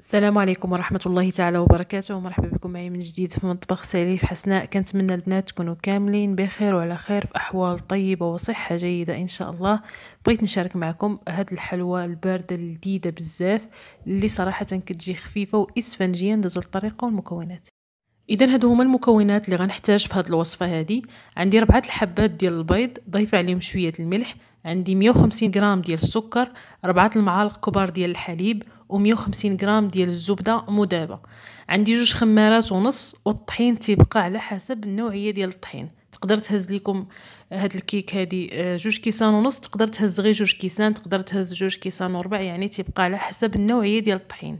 السلام عليكم ورحمة الله تعالى وبركاته ومرحبا بكم معي من جديد في مطبخ سليف حسناء كنتمنى البنات تكونوا كاملين بخير وعلى خير في أحوال طيبة وصحة جيدة إن شاء الله بغيت نشارك معكم هاد الحلوى الباردة الجديدة بزاف اللي صراحة كتجي خفيفة وإسفنجية ندوزو الطريقة والمكونات اذا هادو هما المكونات اللي غنحتاج في هاد الوصفه هادي عندي ربعه الحبات ديال البيض ضيف عليهم شويه الملح عندي 150 غرام ديال السكر ربعه المعالق كبار ديال الحليب و150 غرام ديال الزبده مذابه عندي جوج خمارات ونص والطحين تيبقى على حسب النوعيه ديال الطحين تقدر تهز لكم هاد الكيك هادي آه، جوج كيسان ونص تقدر تهز غير جوج كيسان تقدر تهز جوج كيسان وربع يعني تيبقى على حسب النوعيه ديال الطحين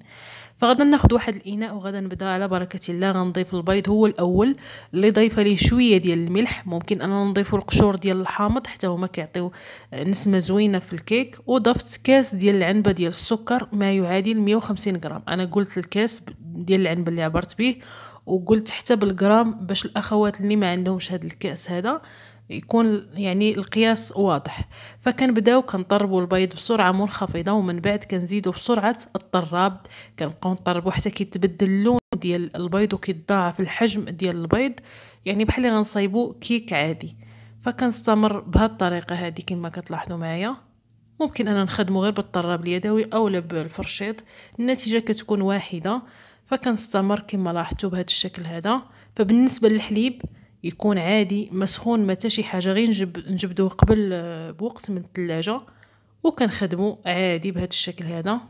فغدا ناخذ واحد الاناء وغدا نبدا على بركه الله غنضيف البيض هو الاول اللي ضايفه ليه شويه ديال الملح ممكن انا نضيف القشور ديال الحامض حتى هما كيعطيو نسمه زوينه في الكيك وضفت كاس ديال العنبه ديال السكر ما يعادل 150 غرام انا قلت الكاس ديال العنبه اللي عبرت به وقلت حتى بالغرام باش الاخوات اللي ما عندهمش هذا الكاس هذا يكون يعني القياس واضح فكنبداو كنطربوا البيض بسرعه منخفضه ومن بعد كنزيدوا بسرعه الطراب كنبقاو نطربوا حتى كيتبدل اللون ديال البيض وكيتضاعف الحجم ديال البيض يعني بحال اللي كيك عادي فكنستمر بهاد الطريقه هذه كما كتلاحظوا معايا ممكن انا نخدمه غير بالطراب اليدوي او بالفرشيط النتيجه كتكون واحده فكنستمر كما لاحظتوا بهذا الشكل هذا فبالنسبه للحليب يكون عادي مسخون ما شي حاجه غير نجب نجبدوه قبل آه، بوقت من الثلاجه وكنخدمو عادي بهذا الشكل هذا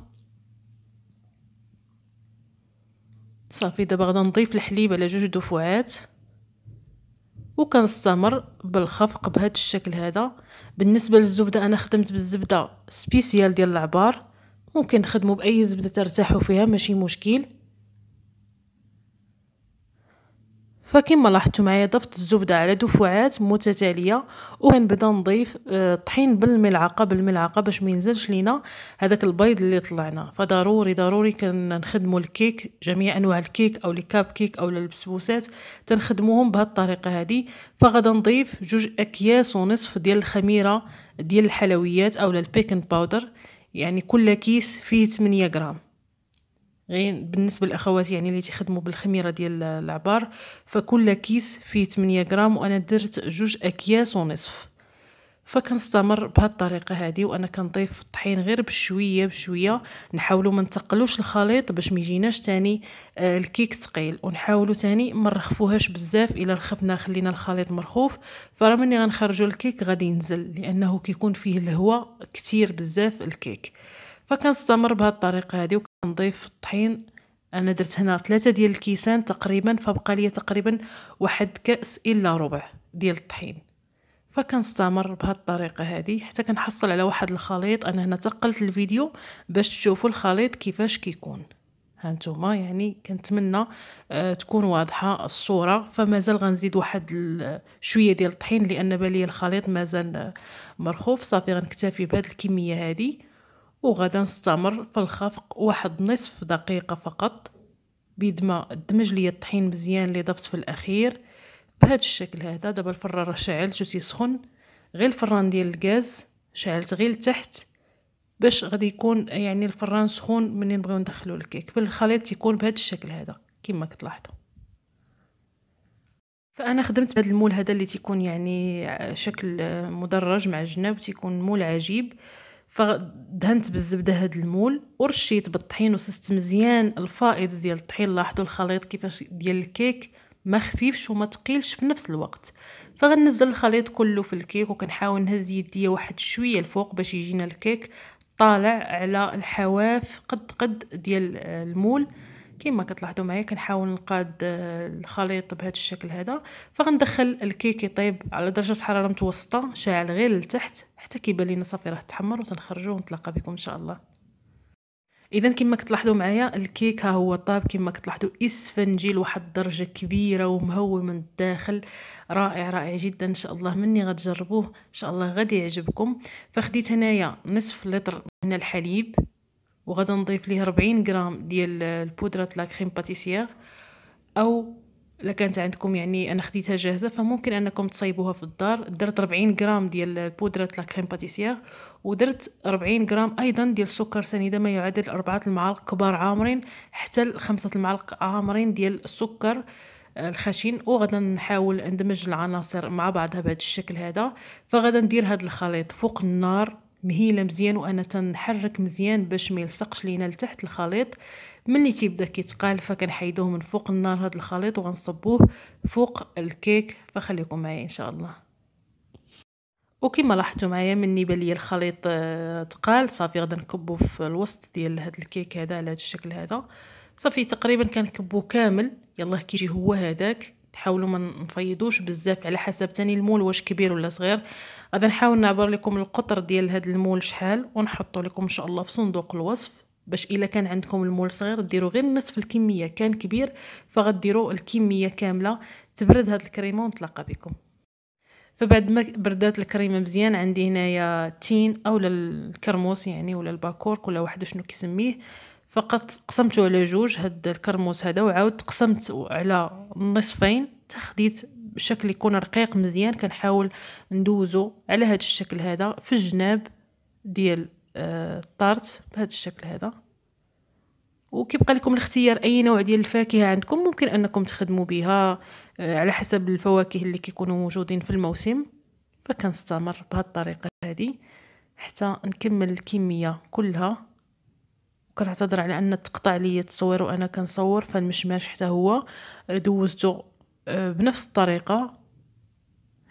صافي دابا غدا نضيف الحليب على جوج دفعات وكنستمر بالخفق بهذا الشكل هذا بالنسبه للزبده انا خدمت بالزبده سبيسيال ديال العبار ممكن نخدمو باي زبده ترتاحوا فيها ماشي مشكل فكما لاحظتوا معايا ضفت الزبده على دفعات متتاليه بدا نضيف الطحين آه، بالملعقه بالملعقه باش ما ينزلش لينا هذاك البيض اللي طلعنا فضروري ضروري كنخدموا الكيك جميع انواع الكيك او الكاب كيك او البسبوسات تنخدموهم بهذه الطريقه هذه فغدا نضيف جوج اكياس ونصف ديال الخميره ديال الحلويات او البيكن باودر يعني كل كيس فيه 8 غرام غير بالنسبه للاخوات يعني اللي تخدموا بالخميره ديال العبار فكل كيس فيه 8 غرام وانا درت جوج اكياس ونصف فكنستمر بهاد الطريقه هذه وانا كنضيف الطحين غير بشويه بشويه نحاولوا ما نتقلوش الخليط باش ما يجيناش ثاني آه، الكيك ثقيل ونحاولوا تاني ما نرخفوهاش بزاف الا رخفنا خلينا الخليط مرخوف فراه ملي غنخرجوا الكيك غادي ينزل لانه كيكون فيه الهواء كتير بزاف الكيك فكنستمر بهاد الطريقه هذه نضيف الطحين انا درت هنا ثلاثة ديال الكيسان تقريبا فبقى لي تقريبا واحد كاس الا ربع ديال الطحين فكنستمر بهاد الطريقه هذه حتى كنحصل على واحد الخليط انا هنا تقلت الفيديو باش تشوفوا الخليط كيفاش كيكون ها نتوما يعني كنتمنى آه، تكون واضحه الصوره فمازال غنزيد واحد شويه ديال الطحين لان بالي الخليط مازال آه، مرخوف صافي غنكتفي بهاد الكميه هذه وغدا نستمر في الخفق واحد نصف دقيقة فقط بيد ما دمج لي الطحين مزيان اللي ضفت في الأخير بهذا الشكل هذا دابا الفران راه شعلت و تيسخن غير الفران ديال الغاز شعلت غير لتحت باش غادي يكون يعني الفران سخون منين نبغيو ندخلو الكيك بالخليط يكون بهذا الشكل هذا كما كتلاحظوا فانا خدمت بهذا المول هذا اللي تيكون يعني شكل مدرج مع الجناب تيكون مول عجيب فدهنت بالزبده هاد المول ورشيت بالطحين وسست مزيان الفائض ديال الطحين لاحظوا الخليط كيفاش ديال الكيك ما خفيفش وما تقيلش في نفس الوقت فغنزل الخليط كله في الكيك وكنحاول نهز يديا واحد شويه الفوق باش يجينا الكيك طالع على الحواف قد قد ديال المول كما كتلاحظوا معايا كنحاول نقاد آه، الخليط بهذا الشكل هذا فغندخل الكيك يطيب على درجه حراره متوسطه شاعل غير لتحت حتى كيبان لينا صافي راه تحمر وتنخرجوه ونتلاقى بكم ان شاء الله اذا كما كتلاحظوا معايا الكيك ها هو طاب كما كتلاحظوا اسفنجي لواحد الدرجه كبيره ومهوي من الداخل رائع رائع جدا ان شاء الله مني غتجربوه ان شاء الله غادي يعجبكم فخديت هنايا نصف لتر من الحليب وغدا نضيف ليه 40 غرام ديال البودره لا كريم باتيسيير او الا كانت عندكم يعني انا خديتها جاهزه فممكن انكم تصايبوها في الدار درت 40 غرام ديال بودره لا كريم باتيسيير ودرت 40 غرام ايضا ديال السكر سنيده ما يعادل اربعه المعالق كبار عامرين حتى خمسه المعالق عامرين ديال السكر آه، الخشن وغدا نحاول اندمج العناصر مع بعضها بهذا الشكل هذا فغدا ندير هذا الخليط فوق النار مهيله مزيان وانا تنحرك مزيان باش ما يلصقش لينا لتحت الخليط ملي تيبدا كيتقال فكنحيدوه من فوق النار هذا الخليط وغنصبوه فوق الكيك فخليكم معايا ان شاء الله وكما لاحظتوا معايا مني بان لي الخليط آه، تقال صافي غادي نكبو في الوسط ديال هذا الكيك هذا على هذا الشكل هذا صافي تقريبا كنكبوه كامل يلاه كيجي هو هذاك نحاولوا ما نفيضوش بزاف على حسب تاني المول واش كبير ولا صغير غادي نحاول نعبر لكم القطر ديال هذا المول شحال ونحطو لكم ان شاء الله في صندوق الوصف باش الا كان عندكم المول صغير ديروا غير نصف الكميه كان كبير فغديروا الكميه كامله تبرد هاد الكريمه ونتلاقى بكم فبعد ما بردات الكريمه مزيان عندي هنايا تين اولا الكرموس يعني ولا الباكورك ولا واحد شنو كيسميه فقط قسمته على جوج هاد الكرموس هذا وعاود قسمت على نصفين تخديت بشكل يكون رقيق مزيان كنحاول ندوزو على هاد الشكل هذا في الجناب ديال آه، الطارت بهذا الشكل هذا وكيبقى لكم الاختيار اي نوع ديال الفاكهه عندكم ممكن انكم تخدموا بها آه، على حسب الفواكه اللي كيكونوا موجودين في الموسم فكنستمر بهذه الطريقه هذه حتى نكمل الكميه كلها كنعتذر على ان تقطع لي التصوير وانا كنصور فالمشماش حتى هو دوزته آه، بنفس الطريقه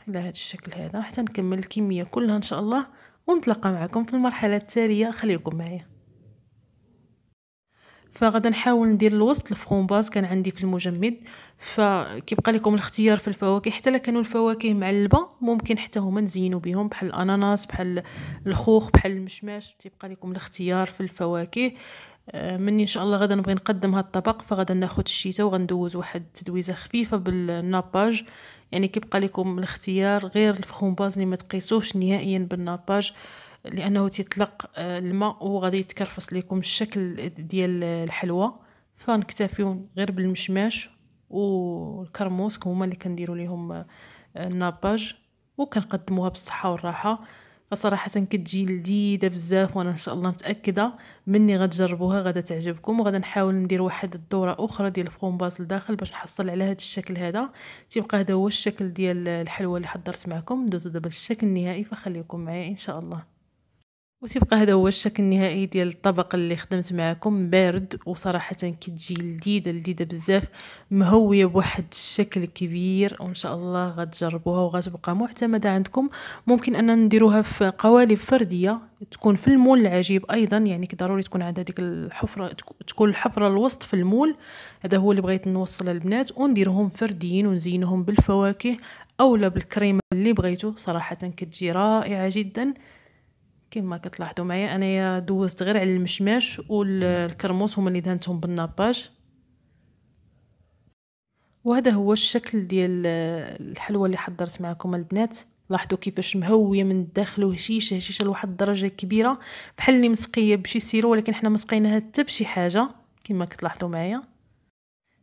على هذا الشكل هذا حتى نكمل الكميه كلها ان شاء الله ونتلاقى معكم في المرحله التاليه خليكم معايا فغادا نحاول ندير الوسط الفرومباز كان عندي في المجمد فكيبقى لكم الاختيار في الفواكه حتى لو كانوا الفواكه معلبه ممكن حتى هما نزينوا بهم بحال الاناناس بحال الخوخ بحال المشماش تيبقى لكم الاختيار في الفواكه آه، مني ان شاء الله غادا نبغي نقدم هذا الطبق فغادا ناخذ الشتاء وغندوز واحد التدويزه خفيفه بالناباج يعني كيبقى لكم الاختيار غير الفخومباز اللي ما تقيسوش نهائيا بالناباج لانه تيطلق آه، الماء وغادي يتكرفص لكم الشكل ديال الحلوى فنكتفيو غير بالمشماش والكرموس هما اللي كنديروا ليهم آه، الناباج وكنقدموها بالصحه والراحه فصراحة كتجي لذيذة بزاف وانا ان شاء الله متأكدة مني غتجربوها غادا تعجبكم وغدا نحاول ندير واحد الدورة اخرى ديال الفخومباز لداخل باش نحصل على هذا الشكل هذا تيبقى هذا هو الشكل ديال الحلوى اللي حضرت معكم ندوزو دابا الشكل النهائي فخليكم معايا ان شاء الله وتبقى هذا هو الشكل النهائي ديال الطبق اللي خدمت معكم بارد وصراحه كتجي لذيذه لذيذه بزاف مهويه بواحد الشكل كبير وان شاء الله غتجربوها وغتبقى معتمده عندكم ممكن اننا نديروها في قوالب فرديه تكون في المول العجيب ايضا يعني ضروري تكون عندها ديك الحفره تكون الحفره الوسط في المول هذا هو اللي بغيت نوصل للبنات ونديرهم فرديين ونزينهم بالفواكه اولا بالكريمه اللي بغيتو صراحه كتجي رائعه جدا كما كتلاحظوا معايا انايا دوزت غير على المشماش والكرموس هما اللي دهنتهم بالناباج وهذا هو الشكل ديال الحلوى اللي حضرت معكم البنات لاحظوا كيفاش مهويه من الداخل وهشيشه هشيشه لواحد الدرجه كبيره بحال اللي مسقيه بشي سيرو ولكن حنا مسقيناها حتى بشي حاجه كما كتلاحظوا معايا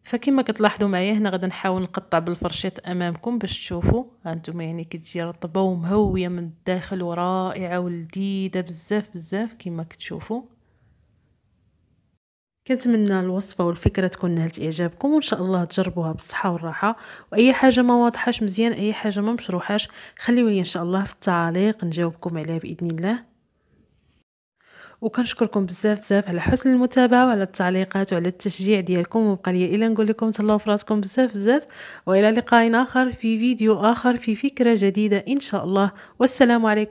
فكما كتلاحظوا معايا هنا غادي نحاول نقطع بالفرشيط امامكم باش تشوفوا هانتوما يعني كتجي رطبه ومهويه من الداخل ورائعه ولذيذه بزاف بزاف كما كتشوفوا كنتمنى الوصفه والفكره تكون نالت اعجابكم وان شاء الله تجربوها بالصحه والراحه واي حاجه ما واضحاش مزيان اي حاجه ما مشروحاش خليوني ان شاء الله في التعليق نجاوبكم عليها باذن الله وكنشكركم بزاف بزاف على حسن المتابعه وعلى التعليقات وعلى التشجيع ديالكم وبقى لي الا نقول لكم تهلاو في راسكم بزاف بزاف والى لقاء اخر في فيديو اخر في فكره جديده ان شاء الله والسلام عليكم